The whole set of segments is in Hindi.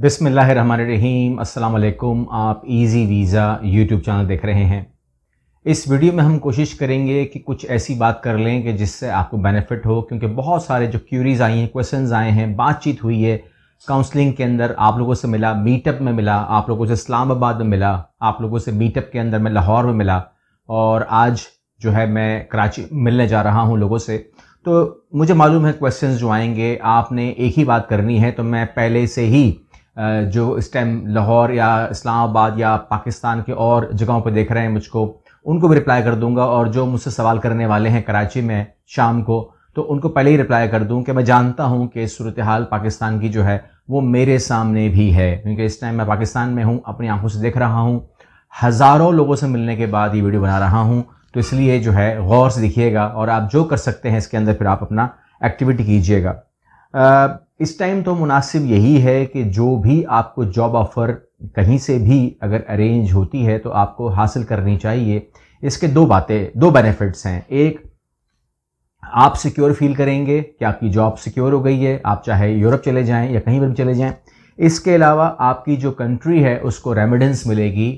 बिसमीम अल्लाम आप इजी वीज़ा यूट्यूब चैनल देख रहे हैं इस वीडियो में हम कोशिश करेंगे कि कुछ ऐसी बात कर लें कि जिससे आपको बेनिफिट हो क्योंकि बहुत सारे जो क्यूरीज़ आई हैं क्वेश्चंस आए हैं बातचीत हुई है काउंसलिंग के अंदर आप लोगों से मिला मीटअप में मिला आप लोगों से इस्लामाबाद में मिला आप लोगों से मीटअप के अंदर मैं लाहौर में मिला और आज जो है मैं कराची मिलने जा रहा हूँ लोगों से तो मुझे मालूम है क्वेश्चंस जो आएंगे आपने एक ही बात करनी है तो मैं पहले से ही जो इस टाइम लाहौर या इस्लामाबाद या पाकिस्तान के और जगहों पर देख रहे हैं मुझको उनको भी रिप्लाई कर दूंगा और जो मुझसे सवाल करने वाले हैं कराची में शाम को तो उनको पहले ही रिप्लाई कर दूं कि मैं जानता हूं कि सूरत हाल पाकिस्तान की जो है वो मेरे सामने भी है क्योंकि इस टाइम मैं पाकिस्तान में हूं अपनी आंखों से देख रहा हूं हज़ारों लोगों से मिलने के बाद ये वीडियो बना रहा हूं तो इसलिए जो है गौर से दिखिएगा और आप जो कर सकते हैं इसके अंदर फिर आप अपना एक्टिविटी कीजिएगा इस टाइम तो मुनासिब यही है कि जो भी आपको जॉब ऑफ़र कहीं से भी अगर अरेंज होती है तो आपको हासिल करनी चाहिए इसके दो बातें दो बेनिफिट्स हैं एक आप सिक्योर फील करेंगे कि आपकी जॉब सिक्योर हो गई है आप चाहे यूरोप चले जाएं या कहीं पर भी चले जाएं इसके अलावा आपकी जो कंट्री है उसको रेमिडेंस मिलेगी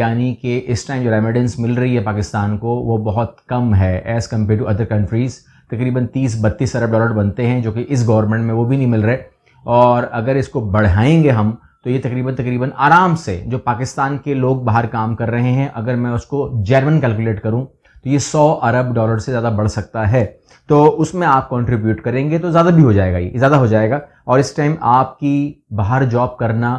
यानी कि इस टाइम जो रेमिडेंस मिल रही है पाकिस्तान को वो बहुत कम है as compared to other countries तकरीबन तीस बत्तीस अरब डॉलर बनते हैं जो कि इस गवर्नमेंट में वो भी नहीं मिल रहे और अगर इसको बढ़ाएंगे हम तो ये तकरीबन तकरीबन आराम से जो पाकिस्तान के लोग बाहर काम कर रहे हैं अगर मैं उसको जर्मन कैलकुलेट करूँ तो ये सौ अरब डॉलर से ज़्यादा बढ़ सकता है तो उसमें आप कंट्रीब्यूट करेंगे तो ज़्यादा भी हो जाएगा ये ज़्यादा हो जाएगा और इस टाइम आपकी बाहर जॉब करना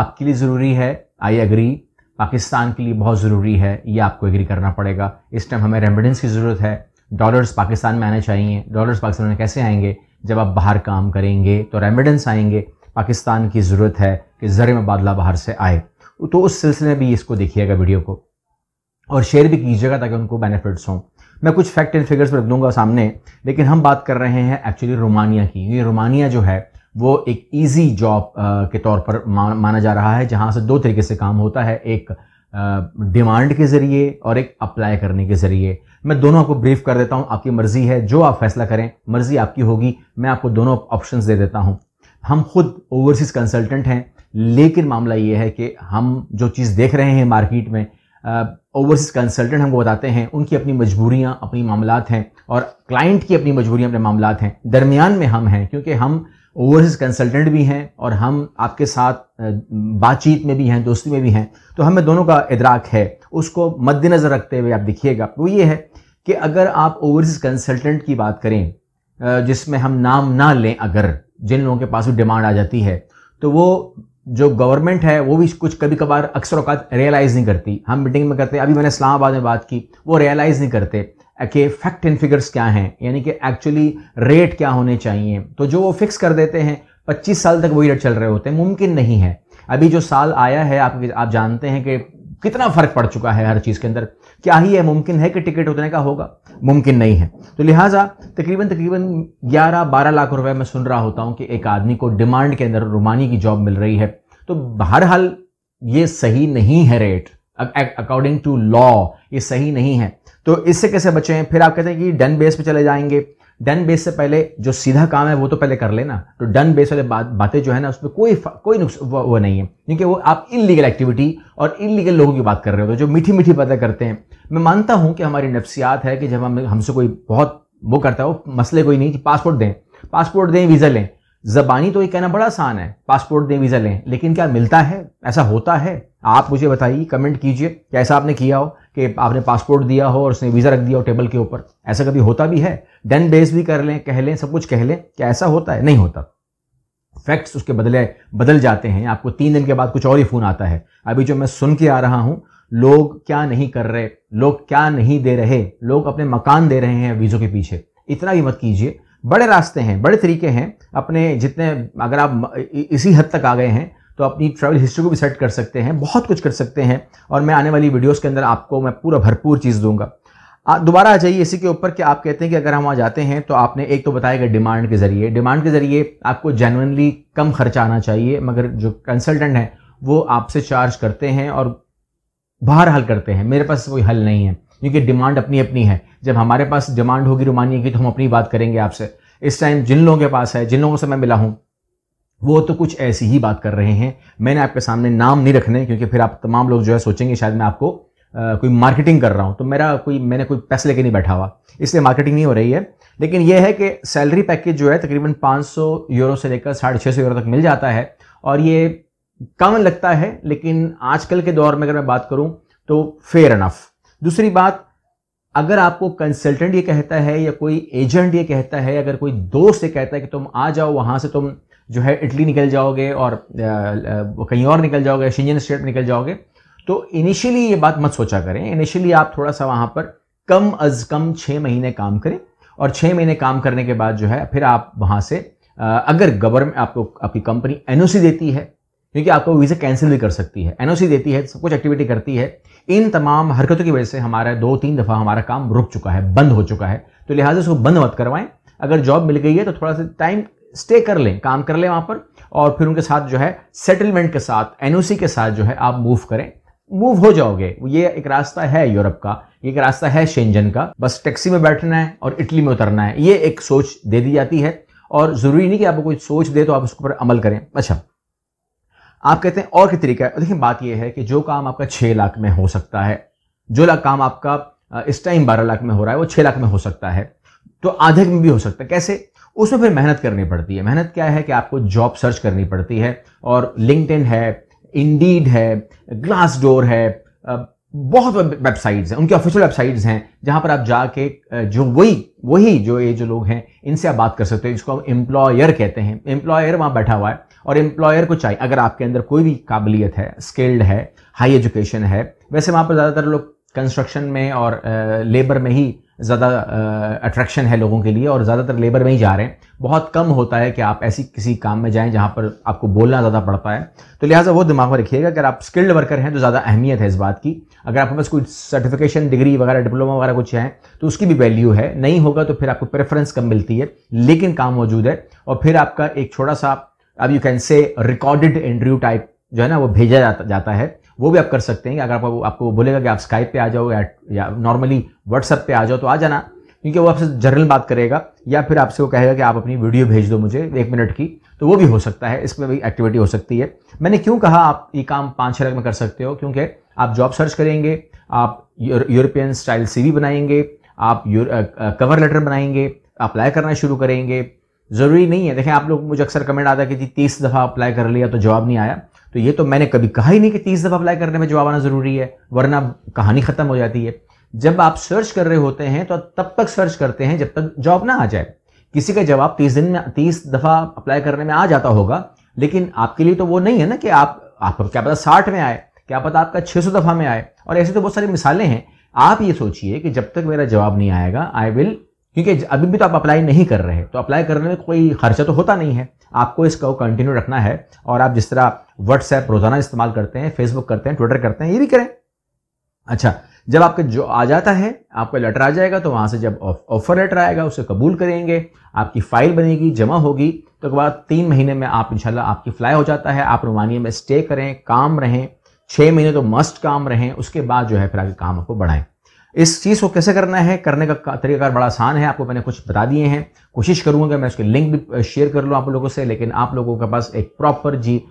आपके लिए ज़रूरी है आई एग्री पाकिस्तान के लिए बहुत ज़रूरी है ये आपको एग्री करना पड़ेगा इस टाइम हमें रेमिडेंस की ज़रूरत है डॉलर्स पाकिस्तान में आने चाहिए डॉलर्स पाकिस्तान में कैसे आएंगे जब आप बाहर काम करेंगे तो रेमिडेंस आएंगे पाकिस्तान की ज़रूरत है कि ज़र मुबादला बाहर से आए तो उस सिलसिले में भी इसको देखिएगा वीडियो को और शेयर भी कीजिएगा ताकि उनको बेनिफिट्स हों मैं कुछ फैक्ट एंड फिगर्स रख दूंगा सामने लेकिन हम बात कर रहे हैं एक्चुअली रोमानिया की ये रोमानिया जो है वो एक ईजी जॉब के तौर पर माना जा रहा है जहाँ से दो तरीके से काम होता है एक डिमांड के ज़रिए और एक अप्लाई करने के ज़रिए मैं दोनों आपको ब्रीफ कर देता हूँ आपकी मर्ज़ी है जो आप फैसला करें मर्ज़ी आपकी होगी मैं आपको दोनों ऑप्शंस दे देता हूँ हम खुद ओवरसीज़ कंसल्टेंट हैं लेकिन मामला ये है कि हम जो चीज़ देख रहे हैं मार्केट में ओवरसीज कंसल्टेंट हमको बताते हैं उनकी अपनी मजबूरियाँ अपनी मामलात हैं और क्लाइंट की अपनी मजबूरियाँ अपने मामला हैं दरमियान में हम हैं क्योंकि हम ओवरसीज कंसल्टेंट भी हैं और हम आपके साथ बातचीत में भी हैं दोस्ती में भी हैं तो हमें दोनों का इदराक है उसको मद्देनज़र रखते हुए आप देखिएगा वो ये है कि अगर आप ओवरसीज कंसल्टेंट की बात करें जिसमें हम नाम ना लें अगर जिन लोगों के पास भी डिमांड आ जाती है तो वो जो गवर्नमेंट है वो भी कुछ कभी कभार अक्सर अवकात रियलाइज़ नहीं करती हम मीटिंग में करते हैं अभी मैंने इस्लामाबाद में बात की वो रियलाइज़ नहीं करते कि फैक्ट एंड फिगर्स क्या हैं यानी कि एक्चुअली रेट क्या होने चाहिए तो जो वो फिक्स कर देते हैं 25 साल तक वही रेट चल रहे होते हैं मुमकिन नहीं है अभी जो साल आया है आप आप जानते हैं कि कितना फर्क पड़ चुका है हर चीज़ के अंदर क्या ही यह मुमकिन है कि टिकट उतने का होगा मुमकिन नहीं है तो लिहाजा तकरीबन तकरीबन 11-12 लाख रुपए मैं सुन रहा होता हूं कि एक आदमी को डिमांड के अंदर रुमानी की जॉब मिल रही है तो बहरहाल ये सही नहीं है रेट अकॉर्डिंग टू लॉ ये सही नहीं है तो इससे कैसे हैं फिर आप कहते हैं कि डन बेस पे चले जाएंगे डन बेस से पहले जो सीधा काम है वो तो पहले कर लेना तो डन बेस वाले बात बातें जो है ना उसमें कोई कोई वो, वो नहीं है क्योंकि वो आप इलीगल एक्टिविटी और इलीगल लोगों की बात कर रहे हो तो जो मीठी मीठी बातें करते हैं मैं मानता हूँ कि हमारी नफसियात है कि जब हम हमसे कोई बहुत वो करता है वो मसले कोई नहीं कि पासपोर्ट दें पासपोर्ट दें वीज़ा लें जबानी तो ये कहना बड़ा आसान है पासपोर्ट दें वीज़ा लें लेकिन क्या मिलता है ऐसा होता है आप मुझे बताइए कमेंट कीजिए क्या ऐसा आपने किया हो कि आपने पासपोर्ट दिया हो और उसने वीज़ा रख दिया हो टेबल के ऊपर ऐसा कभी होता भी है डन बेस भी कर लें कह लें सब कुछ कह लें क्या ऐसा होता है नहीं होता फैक्ट्स उसके बदले बदल जाते हैं आपको तीन दिन के बाद कुछ और ही फ़ोन आता है अभी जो मैं सुन के आ रहा हूं लोग क्या नहीं कर रहे लोग क्या नहीं दे रहे लोग अपने मकान दे रहे हैं वीज़ों के पीछे इतना भी मत कीजिए बड़े रास्ते हैं बड़े तरीके हैं अपने जितने अगर आप इसी हद तक आ गए हैं तो अपनी ट्रैवल हिस्ट्री को भी सेट कर सकते हैं बहुत कुछ कर सकते हैं और मैं आने वाली वीडियोस के अंदर आपको मैं पूरा भरपूर चीज़ दूंगा दोबारा आ जाइए इसी के ऊपर कि आप कहते हैं कि अगर हम वहाँ जाते हैं तो आपने एक तो बताया गया डिमांड के ज़रिए डिमांड के ज़रिए आपको जेनवनली कम खर्चा आना चाहिए मगर जो कंसल्टेंट हैं वो आपसे चार्ज करते हैं और बाहर हल करते हैं मेरे पास कोई हल नहीं है क्योंकि डिमांड अपनी अपनी है जब हमारे पास डिमांड होगी रोमानिया की तो हम अपनी बात करेंगे आपसे इस टाइम जिन लोगों के पास है जिन लोगों से मैं मिला हूँ वो तो कुछ ऐसी ही बात कर रहे हैं मैंने आपके सामने नाम नहीं रखने क्योंकि फिर आप तमाम लोग जो है सोचेंगे शायद मैं आपको आ, कोई मार्केटिंग कर रहा हूँ तो मेरा कोई मैंने कोई पैसे लेके नहीं बैठा हुआ इसलिए मार्केटिंग नहीं हो रही है लेकिन यह है कि सैलरी पैकेज जो है तकरीबन 500 यूरो से लेकर साढ़े छः यूरो तक मिल जाता है और ये कम लगता है लेकिन आजकल के दौर में अगर मैं बात करूँ तो फेयर अनफ़ दूसरी बात अगर आपको कंसल्टेंट ये कहता है या कोई एजेंट ये कहता है अगर कोई दोस्त ये कहता है कि तुम आ जाओ वहां से तुम जो है इटली निकल जाओगे और कहीं और निकल जाओगे शिंजन स्टेट निकल जाओगे तो इनिशियली ये बात मत सोचा करें इनिशियली आप थोड़ा सा वहां पर कम अज कम छः महीने काम करें और छः महीने काम करने के बाद जो है फिर आप वहाँ से अगर गवर्नमेंट आपको आपकी कंपनी एनओसी देती है क्योंकि आपको वीज़ा कैंसिल भी कर सकती है एन देती है सब कुछ एक्टिविटी करती है इन तमाम हरकतों की वजह से हमारा दो तीन दफ़ा हमारा काम रुक चुका है बंद हो चुका है तो लिहाजा उसको बंद मत करवाएं अगर जॉब मिल गई है तो थोड़ा सा टाइम स्टे कर लें काम कर लें वहाँ पर और फिर उनके साथ जो है सेटलमेंट के साथ एन के साथ जो है आप मूव करें मूव हो जाओगे ये एक रास्ता है यूरोप का ये एक रास्ता है शेंजन का बस टैक्सी में बैठना है और इटली में उतरना है ये एक सोच दे दी जाती है और ज़रूरी नहीं कि आपको कोई सोच दे तो आप उसके ऊपर अमल करें अच्छा आप कहते हैं और क्या तरीका है देखिए बात यह है कि जो काम आपका छः लाख में हो सकता है जो लाख काम आपका इस टाइम बारह लाख में हो रहा है वो छः लाख में हो सकता है तो आधे में भी हो सकता है कैसे उसमें फिर मेहनत करनी पड़ती है मेहनत क्या है कि आपको जॉब सर्च करनी पड़ती है और लिंकड है इंडीड है ग्लास डोर है बहुत वेबसाइट्स हैं उनकी ऑफिशियल वेबसाइट्स हैं जहां पर आप जाके जो वही वही जो ये जो लोग हैं इनसे आप बात कर सकते हैं जिसको हम एम्प्लॉयर कहते हैं एम्प्लॉयर वहां बैठा हुआ है और एम्प्लॉयर को चाहिए अगर आपके अंदर कोई भी काबिलियत है स्किल्ड है हाई एजुकेशन है वैसे वहाँ पर ज़्यादातर लोग कंस्ट्रक्शन में और लेबर में ही ज़्यादा अट्रैक्शन है लोगों के लिए और ज़्यादातर लेबर में ही जा रहे हैं बहुत कम होता है कि आप ऐसी किसी काम में जाएं जहाँ पर आपको बोलना ज़्यादा पड़ता है तो लिहाजा वो दिमाग में रखिएगा अगर आप स्किल्ड वर्कर हैं तो ज़्यादा अहमियत है इस बात की अगर आपके पास कोई सर्टिफिकेशन डिग्री वगैरह डिप्लोमा वगैरह कुछ है तो उसकी भी वैल्यू है नहीं होगा तो फिर आपको प्रेफरेंस कम मिलती है लेकिन काम मौजूद है और फिर आपका एक छोटा सा अब you can say recorded interview type जो है ना वो भेजा जाता जाता है वो भी आप कर सकते हैं अगर आप आपको बोलेगा कि आप स्काइप पे आ जाओ या, या नॉर्मली व्हाट्सएप पे आ जाओ तो आ जाना क्योंकि वो आपसे जनरल बात करेगा या फिर आपसे वो कहेगा कि आप अपनी वीडियो भेज दो मुझे एक मिनट की तो वो भी हो सकता है इसमें भी एक्टिविटी हो सकती है मैंने क्यों कहा आप ये काम पाँच छः लाख में कर सकते हो क्योंकि आप जॉब सर्च करेंगे आप यूरोपियन स्टाइल सीवी बनाएंगे आप कवर लेटर बनाएंगे अप्लाई करना शुरू करेंगे ज़रूरी नहीं है देखें आप लोग मुझे अक्सर कमेंट आता है कि तीस दफ़ा अप्लाई कर लिया तो जवाब नहीं आया तो ये तो मैंने कभी कहा ही नहीं कि तीस दफ़ा अप्लाई करने में जवाब आना ज़रूरी है वरना कहानी ख़त्म हो जाती है जब आप सर्च कर रहे होते हैं तो तब तक सर्च करते हैं जब तक जॉब ना आ जाए किसी का जवाब तीस दिन में तीस दफ़ा अप्लाई करने में आ जाता होगा लेकिन आपके लिए तो वो नहीं है ना कि आप आपको क्या पता साठ में आए क्या पता आपका छः सौ दफ़ा में आए और ऐसे तो बहुत सारी मिसालें हैं आप ये सोचिए कि जब तक मेरा जवाब नहीं आएगा आई विल क्योंकि अभी भी तो आप अप्लाई नहीं कर रहे तो अप्लाई करने में कोई खर्चा तो होता नहीं है आपको इसको कंटिन्यू रखना है और आप जिस तरह व्हाट्सएप रोजाना इस्तेमाल करते हैं फेसबुक करते हैं ट्विटर करते हैं ये भी करें अच्छा जब आपके जो आ जाता है आपका लेटर आ जाएगा तो वहां से जब ऑफर लेटर आएगा उसे कबूल करेंगे आपकी फाइल बनेगी जमा होगी तो बाद तीन महीने में आप इंशाल्लाह आपकी फ्लाई हो जाता है आप रोमानिया में स्टे करें काम रहें छः महीने तो मस्ट काम रहें उसके बाद जो है फिर आगे काम आपको बढ़ाएं इस चीज़ को कैसे करना है करने का तरीकाकार बड़ा आसान है आपको मैंने कुछ बता दिए हैं कोशिश करूँगा कि मैं उसके लिंक भी शेयर कर लूँ आप लोगों से लेकिन आप लोगों के पास एक प्रॉपर जी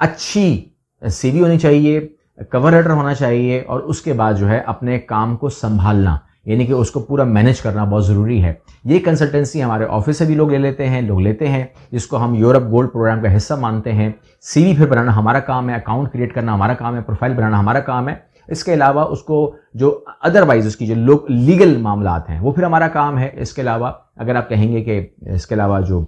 अच्छी सी होनी चाहिए कवर लेटर होना चाहिए और उसके बाद जो है अपने काम को संभालना यानी कि उसको पूरा मैनेज करना बहुत ज़रूरी है ये कंसल्टेंसी हमारे ऑफिस से भी लोग ले लेते हैं लोग लेते हैं जिसको हम यूरोप गोल्ड प्रोग्राम का हिस्सा मानते हैं सीवी फिर बनाना हमारा काम है अकाउंट क्रिएट करना हमारा काम है प्रोफाइल बनाना हमारा काम है इसके अलावा उसको जो अदरवाइज उसकी जो लोग लीगल मामला हैं वो फिर हमारा काम है इसके अलावा अगर आप कहेंगे कि इसके अलावा जो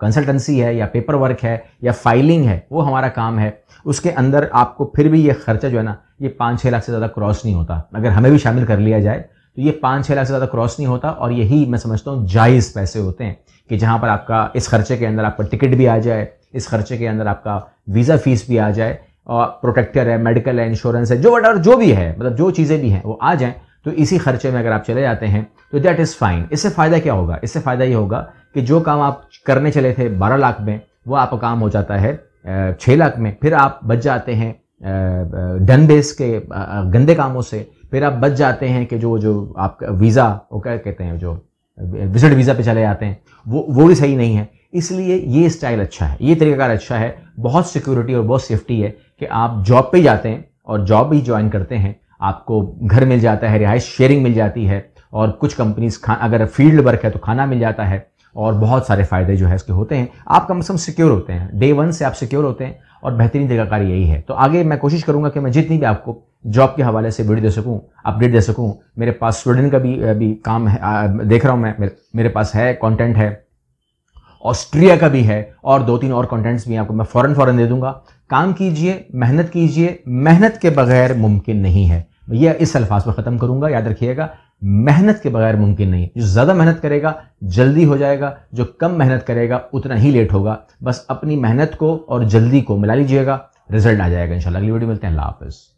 कंसल्टेंसी है या पेपर वर्क है या फाइलिंग है वो हमारा काम है उसके अंदर आपको फिर भी ये खर्चा जो है ना ये पाँच छः लाख से ज़्यादा क्रॉस नहीं होता अगर हमें भी शामिल कर लिया जाए तो ये पाँच छः लाख से ज़्यादा क्रॉस नहीं होता और यही मैं समझता हूँ जायज़ पैसे होते हैं कि जहाँ पर आपका इस खर्चे के अंदर आपका टिकट भी आ जाए इस खर्चे के अंदर आपका वीज़ा फीस भी आ जाए प्रोटेक्टर है मेडिकल है इंश्योरेंस है जो वट जो भी है मतलब जो चीज़ें भी हैं वो आ जाएँ तो इसी खर्चे में अगर आप चले जाते हैं तो दैट इज़ फाइन इससे फ़ायदा क्या होगा इससे फ़ायदा ये होगा कि जो काम आप करने चले थे बारह लाख में वो आपका काम हो जाता है छः लाख में फिर आप बच जाते हैं डन बेस के गंदे कामों से फिर आप बच जाते हैं कि जो जो आपका वीज़ा वो क्या कहते हैं जो विजिट वीज़ा पे चले जाते हैं वो वो भी सही नहीं है इसलिए ये स्टाइल अच्छा है ये तरीकाकार अच्छा है बहुत सिक्योरिटी और बहुत सेफ्टी है कि आप जॉब पे जाते हैं और जॉब भी ज्वाइन करते हैं आपको घर मिल जाता है रिहाइश शेयरिंग मिल जाती है और कुछ कंपनीज खा अगर फील्ड वर्क है तो खाना मिल जाता है और बहुत सारे फायदे जो है इसके होते हैं आप कम से कम सिक्योर होते हैं डे वन से आप सिक्योर होते हैं और बेहतरीन तरीकाकार यही है तो आगे मैं कोशिश करूंगा कि मैं जितनी भी आपको जॉब के हवाले से वीडियो दे सकूं अपडेट दे सकूं मेरे पास स्टूडेंट का भी अभी काम है आ, देख रहा हूं मैं मेरे, मेरे पास है कंटेंट है ऑस्ट्रिया का भी है और दो तीन और कंटेंट्स भी आपको मैं फ़ौरन फॉरन दे दूंगा काम कीजिए मेहनत कीजिए मेहनत के बगैर मुमकिन नहीं है यह इस अल्फाज पर ख़त्म करूंगा याद रखिएगा मेहनत के बगैर मुमकिन नहीं जो ज़्यादा मेहनत करेगा जल्दी हो जाएगा जो कम मेहनत करेगा उतना ही लेट होगा बस अपनी मेहनत को और जल्दी को मिला लीजिएगा रिजल्ट आ जाएगा इंशाल्लाह अगली वीडियो मिलते हैं अल्लाह हाफिज़